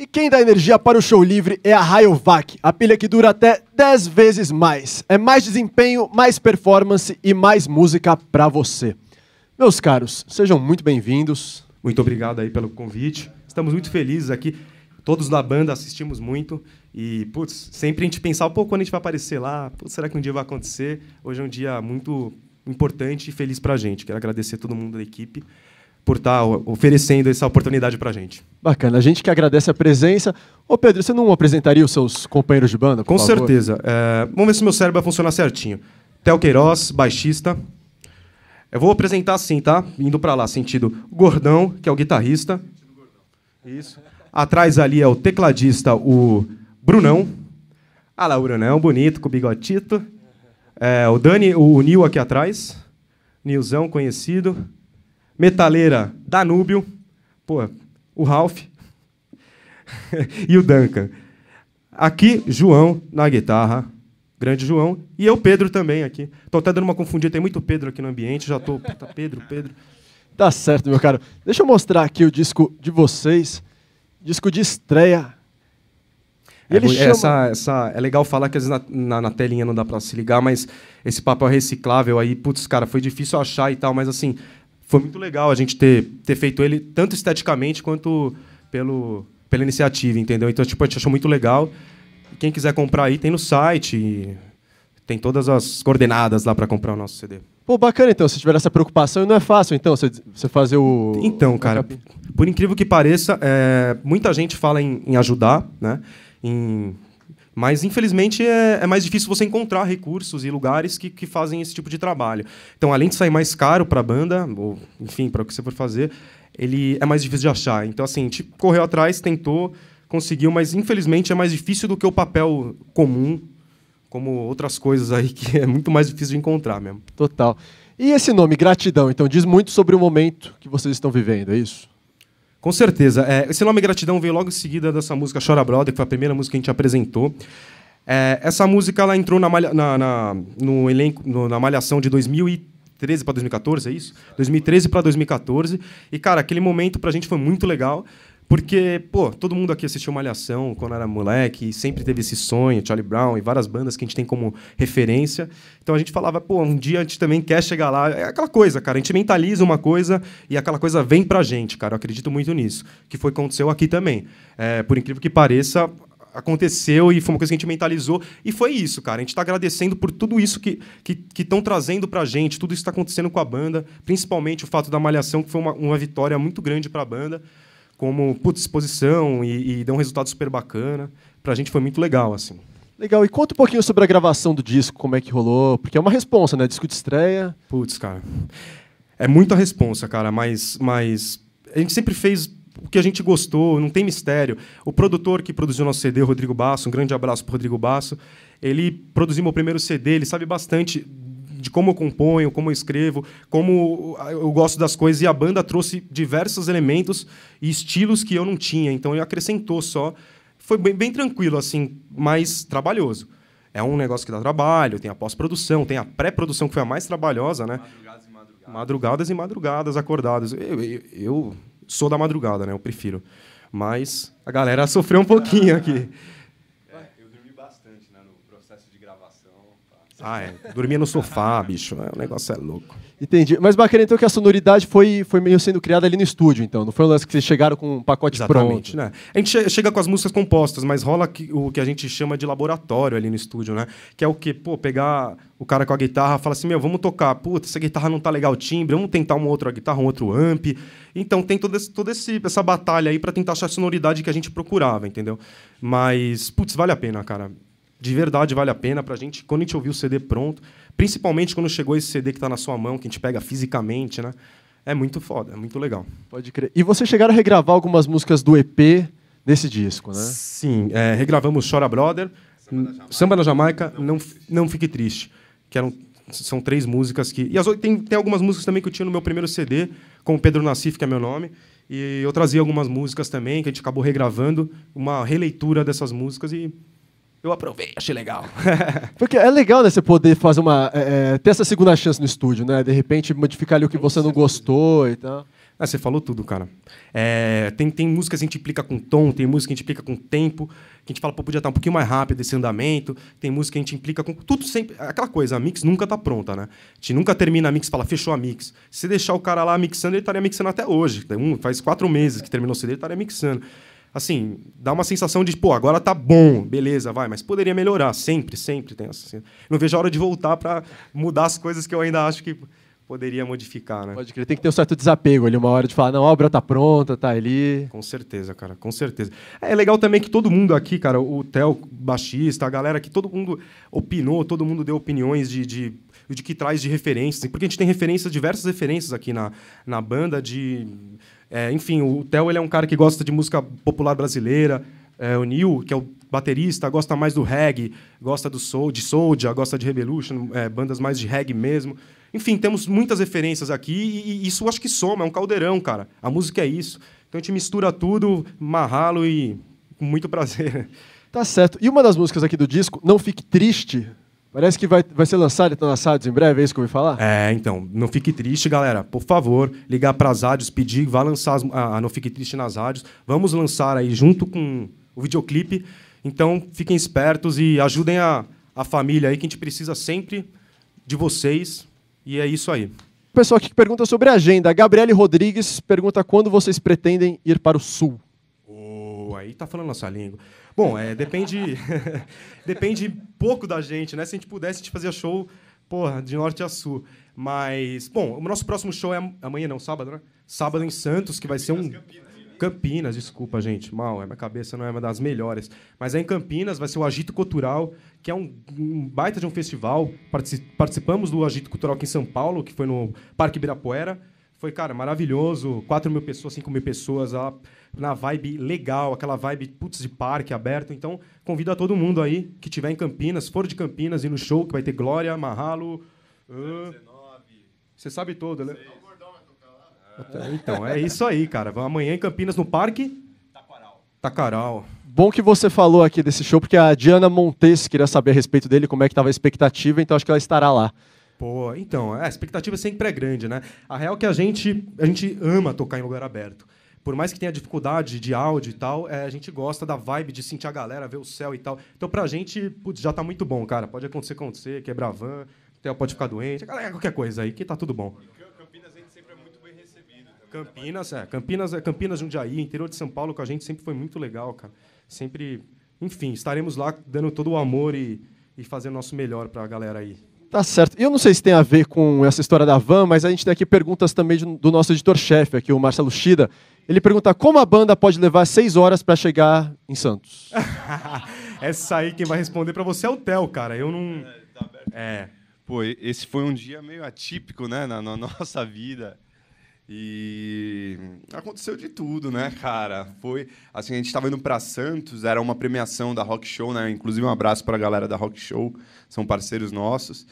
E quem dá energia para o show livre é a Rayovac, a pilha que dura até 10 vezes mais. É mais desempenho, mais performance e mais música para você. Meus caros, sejam muito bem-vindos. Muito obrigado aí pelo convite. Estamos muito felizes aqui. Todos na banda assistimos muito. E, putz, sempre a gente pensar, pô, quando a gente vai aparecer lá, putz, será que um dia vai acontecer? Hoje é um dia muito importante e feliz para a gente. Quero agradecer todo mundo da equipe por estar tá oferecendo essa oportunidade para a gente. Bacana, a gente que agradece a presença. Ô Pedro, você não apresentaria os seus companheiros de banda? Com favor? certeza. É, vamos ver se meu cérebro vai funcionar certinho. Tel Queiroz, baixista. Eu vou apresentar assim, tá? Indo para lá, sentido Gordão, que é o guitarrista. Isso. Atrás ali é o tecladista, o Brunão. Ah lá, o Brunão, bonito, com o bigotito. É, o Dani, o Nil aqui atrás. Nilzão, conhecido metaleira Danúbio, pô, o Ralph e o Duncan. Aqui, João na guitarra, grande João, e eu, Pedro, também aqui. Estou até dando uma confundida, tem muito Pedro aqui no ambiente, já tô. Puta, Pedro, Pedro. Tá certo, meu caro. Deixa eu mostrar aqui o disco de vocês, disco de estreia. É, ele é, chama... essa, essa, é legal falar que às vezes na, na, na telinha não dá para se ligar, mas esse papel é reciclável aí, putz, cara, foi difícil achar e tal, mas assim, foi muito legal a gente ter, ter feito ele tanto esteticamente quanto pelo, pela iniciativa, entendeu? Então, tipo, a gente achou muito legal. Quem quiser comprar aí, tem no site. Tem todas as coordenadas lá para comprar o nosso CD. Pô, bacana então, se tiver essa preocupação, não é fácil então você fazer o. Então, cara, por incrível que pareça, é, muita gente fala em, em ajudar, né? Em mas, infelizmente, é, é, mais difícil você encontrar recursos e lugares que, que fazem esse tipo de trabalho. Então, além de sair mais caro para a banda, ou, enfim, para o que você for fazer, ele é mais difícil de achar. Então, assim, gente correu atrás, tentou, conseguiu, mas, infelizmente, é mais difícil do que o papel comum, como outras coisas aí que é muito mais difícil de encontrar mesmo. Total. E esse nome, gratidão, então, diz muito sobre o momento que vocês estão vivendo, é isso? Com certeza. É, esse nome Gratidão veio logo em seguida dessa música Chora Brother, que foi a primeira música que a gente apresentou. É, essa música ela entrou na, malha, na, na no elenco, no, na malhação de 2013 para 2014, é isso? 2013 para 2014. E, cara, aquele momento para a gente foi muito legal. Porque, pô, todo mundo aqui assistiu Malhação quando era moleque, e sempre teve esse sonho, Charlie Brown e várias bandas que a gente tem como referência. Então a gente falava, pô, um dia a gente também quer chegar lá. É aquela coisa, cara, a gente mentaliza uma coisa e aquela coisa vem pra gente, cara. Eu acredito muito nisso. Que foi o que aconteceu aqui também. É, por incrível que pareça, aconteceu e foi uma coisa que a gente mentalizou. E foi isso, cara. A gente está agradecendo por tudo isso que estão que, que trazendo para a gente, tudo isso que está acontecendo com a banda, principalmente o fato da Malhação, que foi uma, uma vitória muito grande para a banda como putz, exposição e, e deu um resultado super bacana. Pra gente foi muito legal, assim. Legal, e conta um pouquinho sobre a gravação do disco, como é que rolou, porque é uma responsa, né? Disco de estreia. Putz, cara. É muita responsa, cara, mas, mas a gente sempre fez o que a gente gostou, não tem mistério. O produtor que produziu nosso CD, Rodrigo Basso, um grande abraço pro Rodrigo Basso, ele produziu meu primeiro CD, ele sabe bastante de como eu componho, como eu escrevo, como eu gosto das coisas. E a banda trouxe diversos elementos e estilos que eu não tinha. Então, ele acrescentou só. Foi bem, bem tranquilo, assim, mas trabalhoso. É um negócio que dá trabalho, tem a pós-produção, tem a pré-produção, que foi a mais trabalhosa, né? Madrugadas e madrugadas. Madrugadas e madrugadas acordadas. eu, eu, eu sou da madrugada, né? Eu prefiro. Mas a galera sofreu um pouquinho é. aqui. Ah, é. Dormia no sofá, bicho. É, o negócio é louco. Entendi. Mas bacana então que a sonoridade foi, foi meio sendo criada ali no estúdio, então. Não foi um lance que vocês chegaram com um pacote Exatamente, pronto. Né? A gente chega com as músicas compostas, mas rola o que a gente chama de laboratório ali no estúdio, né? Que é o quê? Pô, pegar o cara com a guitarra fala assim: meu, vamos tocar. Puta, essa guitarra não tá legal o timbre, vamos tentar uma outra guitarra, um outro amp. Então tem toda esse, todo esse, essa batalha aí para tentar achar a sonoridade que a gente procurava, entendeu? Mas, putz, vale a pena, cara de verdade vale a pena para a gente, quando a gente ouviu o CD pronto, principalmente quando chegou esse CD que está na sua mão, que a gente pega fisicamente, né? É muito foda, é muito legal. Pode crer. E vocês chegaram a regravar algumas músicas do EP desse disco, né? Sim, é, regravamos Chora Brother, Samba da Jamaica, Samba Jamaica não, não, não, Fique Triste, que eram, são três músicas que... E as, tem, tem algumas músicas também que eu tinha no meu primeiro CD, com Pedro Nassif, que é meu nome, e eu trazia algumas músicas também, que a gente acabou regravando, uma releitura dessas músicas e eu aprovei, achei legal. Porque é legal, né, você poder fazer uma. É, é, ter essa segunda chance no estúdio, né? De repente modificar ali o que você não gostou e tal. Ah, você falou tudo, cara. É, tem, tem música que a gente implica com tom, tem música que a gente implica com tempo, que a gente fala, pô, podia estar tá um pouquinho mais rápido esse andamento, tem música que a gente implica com. Tudo sempre. Aquela coisa, a mix nunca tá pronta, né? A gente nunca termina a mix e fala, fechou a mix. Se deixar o cara lá mixando, ele estaria mixando até hoje. Um, faz quatro meses que terminou o CD, ele estaria mixando assim, dá uma sensação de, pô, agora tá bom, beleza, vai, mas poderia melhorar, sempre, sempre tem essa. Não vejo a hora de voltar para mudar as coisas que eu ainda acho que poderia modificar, né? Pode crer, tem que ter um certo desapego ali, uma hora de falar, não, a obra tá pronta, tá ali. Com certeza, cara, com certeza. É legal também que todo mundo aqui, cara, o Theo, baixista, a galera que todo mundo opinou, todo mundo deu opiniões de, de, de que traz de referências, porque a gente tem referências, diversas referências aqui na, na banda de é, enfim, o Theo ele é um cara que gosta de música popular brasileira. É, o Neil, que é o baterista, gosta mais do reggae, gosta do soul, de Soulja, gosta de Revolution, é, bandas mais de reggae mesmo. Enfim, temos muitas referências aqui e, e, isso acho que soma, é um caldeirão, cara. A música é isso. Então a gente mistura tudo, marralo e com muito prazer. Tá certo. E uma das músicas aqui do disco, Não Fique Triste, Parece que vai, vai ser lançado então nas rádios em breve, é isso que eu ouvi falar? É, então, não fique triste, galera. Por favor, ligar para as rádios, pedir, vá lançar as, a, a Não Fique Triste nas rádios. Vamos lançar aí junto com o videoclipe. Então, fiquem espertos e ajudem a, a família aí, que a gente precisa sempre de vocês. E é isso aí. O pessoal aqui que pergunta sobre a agenda. Gabriele Rodrigues pergunta quando vocês pretendem ir para o Sul aí está falando nossa língua. Bom, é, depende depende pouco da gente, né? Se a gente pudesse, a gente fazia show, porra, de norte a sul. Mas, bom, o nosso próximo show é amanhã, não, sábado, né? Sábado em Santos, que vai ser um. Campinas, desculpa, gente. Mal, é minha cabeça não é uma das melhores. Mas é em Campinas, vai ser o Agito Cultural, que é um, um baita de um festival. Participamos do Agito Cultural aqui em São Paulo, que foi no Parque Ibirapuera. Foi, cara, maravilhoso. 4 mil pessoas, 5 mil pessoas lá, na vibe legal, aquela vibe putz de parque aberto. Então, convido a todo mundo aí que tiver em Campinas, for de Campinas e no show, que vai ter Glória, Marralo. Uh, você sabe todo, né? né, né? Então, é isso aí, cara. Amanhã em Campinas, no parque. Tacaral Bom que você falou aqui desse show, porque a Diana Montes queria saber a respeito dele, como é que estava a expectativa, então acho que ela estará lá. Pô, então, é, a expectativa sempre é grande, né? A real é que a gente, a gente ama tocar em lugar aberto. Por mais que tenha dificuldade de áudio e tal, é, a gente gosta da vibe de sentir a galera, ver o céu e tal. Então, pra gente, putz, já tá muito bom, cara. Pode acontecer, acontecer, quebrar van, pode ficar doente, galera, é qualquer coisa aí, que tá tudo bom. Campinas, a gente sempre é. muito bem recebido. Né? É, Campinas, é. Campinas, Jundiaí, interior de São Paulo com a gente sempre foi muito legal, cara. Sempre, enfim, estaremos lá dando todo o amor e, e fazendo o nosso melhor para a galera aí. Tá certo. Eu não sei se tem a ver com essa história da van, mas a gente tem aqui perguntas também do nosso editor-chefe, aqui o Marcelo Chida Ele pergunta como a banda pode levar seis horas para chegar em Santos. essa aí quem vai responder para você é o Theo, cara. Eu não. É. Tá é pô, esse foi um dia meio atípico, né, na, na nossa vida. E aconteceu de tudo, né, cara? Foi assim, a gente estava indo para Santos, era uma premiação da Rock Show, né? Inclusive um abraço para a galera da Rock Show, são parceiros nossos.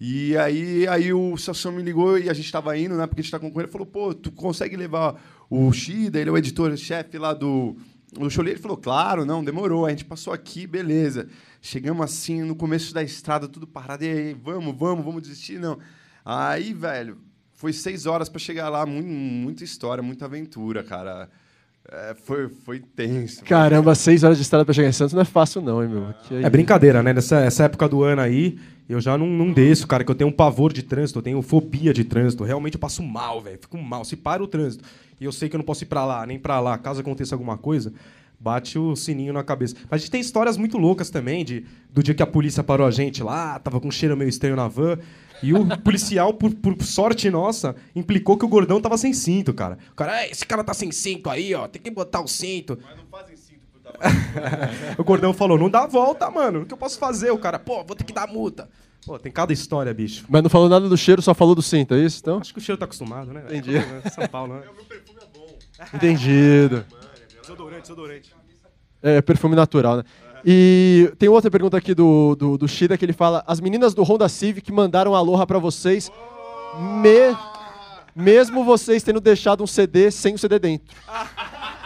E aí, aí o Sassão me ligou e a gente estava indo, né? Porque a gente está com ele, falou: "Pô, tu consegue levar o Shida, ele é o editor chefe lá do o Ele falou, claro, não, demorou. A gente passou aqui, beleza. Chegamos assim no começo da estrada, tudo parado. E aí, vamos, vamos, vamos desistir? Não. Aí, velho, foi seis horas para chegar lá, muito, muita história, muita aventura, cara. É, foi, foi tenso. Caramba, seis horas de estrada pra chegar em Santos não é fácil, não, hein, meu? Aí... É brincadeira, né? Nessa essa época do ano aí, eu já não, não desço, cara, que eu tenho um pavor de trânsito, eu tenho fobia de trânsito. Realmente eu passo mal, velho. Fico mal. Se para o trânsito e eu sei que eu não posso ir pra lá, nem pra lá, caso aconteça alguma coisa, bate o sininho na cabeça. Mas a gente tem histórias muito loucas também, de, do dia que a polícia parou a gente lá, tava com um cheiro meio estranho na van. E o policial, por, por, sorte nossa, implicou que o gordão tava sem cinto, cara. O cara, esse cara tá sem cinto aí, ó, tem que botar o cinto. Mas não fazem cinto por dar O gordão falou: não dá volta, mano, o que eu posso fazer? O cara, pô, vou ter que dar multa. Pô, tem cada história, bicho. Mas não falou nada do cheiro, só falou do cinto, é isso então? Acho que o cheiro tá acostumado, né? Entendi. É, São Paulo, né? É, meu perfume é bom. Entendido. Desodorante, desodorante. É, é, perfume natural, né? E tem outra pergunta aqui do, do, do Shida que ele fala: As meninas do Honda Civic mandaram aloha para vocês, me, mesmo vocês tendo deixado um CD sem o CD dentro.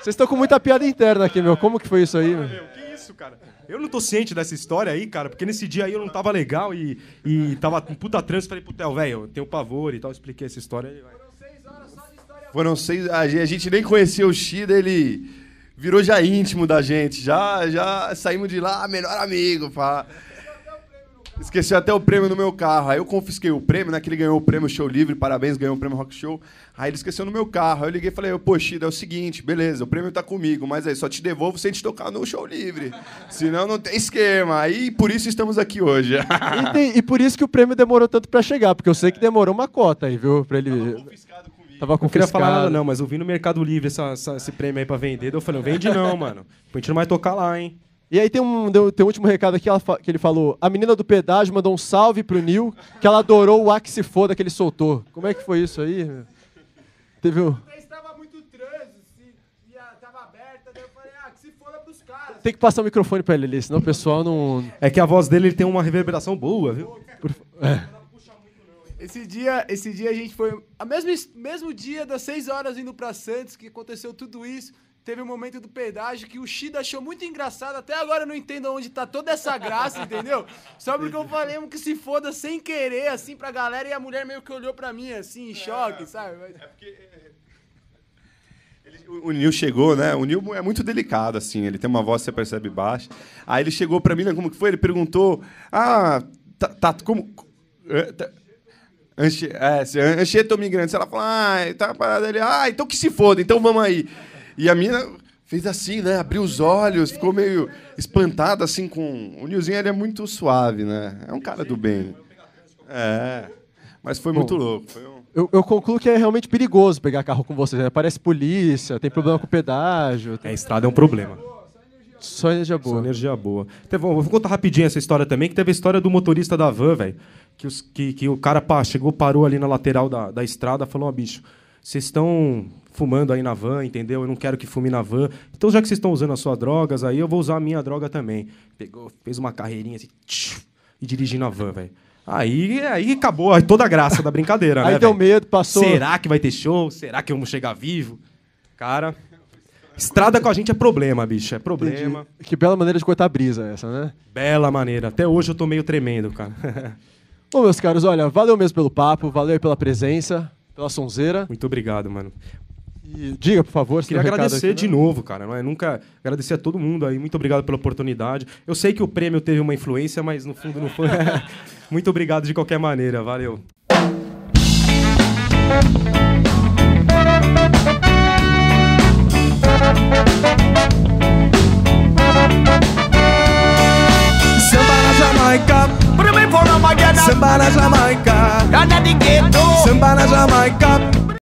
Vocês estão com muita piada interna aqui, meu. Como que foi isso aí? Meu? Que isso, cara? Eu não tô ciente dessa história aí, cara, porque nesse dia aí eu não tava legal e, e tava com puta trânsito. Falei pro Theo, velho, eu tenho pavor e tal. Expliquei essa história. Ele vai. Foram seis. A gente nem conhecia o Shida, ele virou já íntimo da gente. Já, já saímos de lá, ah, melhor amigo. Pá. Esqueceu até o prêmio no meu carro. Aí eu confisquei o prêmio, né? Que ele ganhou o prêmio Show Livre, parabéns, ganhou o prêmio Rock Show. Aí ele esqueceu no meu carro. Aí eu liguei e falei, pô, Shida, é o seguinte, beleza, o prêmio tá comigo, mas aí só te devolvo sem te tocar no Show Livre. Senão não tem esquema. Aí por isso estamos aqui hoje. e, tem, e, por isso que o prêmio demorou tanto para chegar, porque eu sei que demorou uma cota aí, viu? Pra ele... Tava confiscado Tava confiscado. Não queria falar nada, não, mas eu vi no Mercado Livre essa, essa, esse prêmio aí pra vender. Daí eu falei, não vende não, mano. A gente não vai tocar lá, hein? E aí tem um, tem um último recado aqui que ele falou. A menina do pedágio mandou um salve pro Nil, que ela adorou o Axe Foda que ele soltou. Como é que foi isso aí? Teve um... Estava muito e aberta, eu falei, ah, que se foda pros caras. Tem que passar o microfone pra ele ali, senão o pessoal não... É que a voz dele tem uma reverberação boa, viu? É. Esse dia, esse dia a gente foi. A mesmo, mesmo dia das 6 horas indo para Santos, que aconteceu tudo isso. Teve um momento do pedágio que o Shida achou muito engraçado. Até agora eu não entendo onde tá toda essa graça, entendeu? Só porque eu falei um que se foda sem querer, assim, pra galera, e a mulher meio que olhou pra mim, assim, em choque, é, sabe? Mas... É porque. É, o, Nil chegou, né? O Nil é muito delicado, assim. Ele tem uma voz você percebe baixa. Aí ele chegou pra mim, né? Como que foi? Ele perguntou: Ah, tá, tá como. É, tá, Anche, é, se, Anchieta ou migrante. Ela falou, ah, tá parada ali. Ah, então que se foda, então vamos aí. E a mina fez assim, né? Abriu os olhos, ficou meio espantada, assim, com... O Nilzinho, ele é muito suave, né? É um cara do bem. É... Mas foi Bom, muito louco. Foi um... eu, eu, concluo que é realmente perigoso pegar carro com vocês. Aparece né? Parece polícia, tem problema é. com pedágio. Tem... É, a estrada é um problema. Só energia boa. Só energia boa. Teve, vou contar rapidinho essa história também, que teve a história do motorista da van, velho. Que, os, que, que o cara pá, chegou, parou ali na lateral da, da estrada, falou: Ó, oh, bicho, vocês estão fumando aí na van, entendeu? Eu não quero que fume na van. Então, já que vocês estão usando as suas drogas, aí eu vou usar a minha droga também. Pegou, fez uma carreirinha assim, tchiu, e dirigindo a van, velho. Aí, aí acabou aí toda a graça da brincadeira, aí né? Aí deu véio? medo, passou. Será que vai ter show? Será que eu vou chegar vivo? Cara, Estrada com a gente é problema, bicho. É problema. Entendi. Que bela maneira de cortar a brisa essa, né? Bela maneira. Até hoje eu tô meio tremendo, cara. Bom, meus caros, olha, valeu mesmo pelo papo, valeu pela presença, pela sonzeira. Muito obrigado, mano. E diga, por favor, se Queria agradecer aqui, de né? novo, cara. Não é? Nunca agradecer a todo mundo aí. Muito obrigado pela oportunidade. Eu sei que o prêmio teve uma influência, mas no fundo não foi. Muito obrigado de qualquer maneira. Valeu. na Jamaica. Put me for my Samba na Jamaica. Under the ghetto. Samba na Jamaica.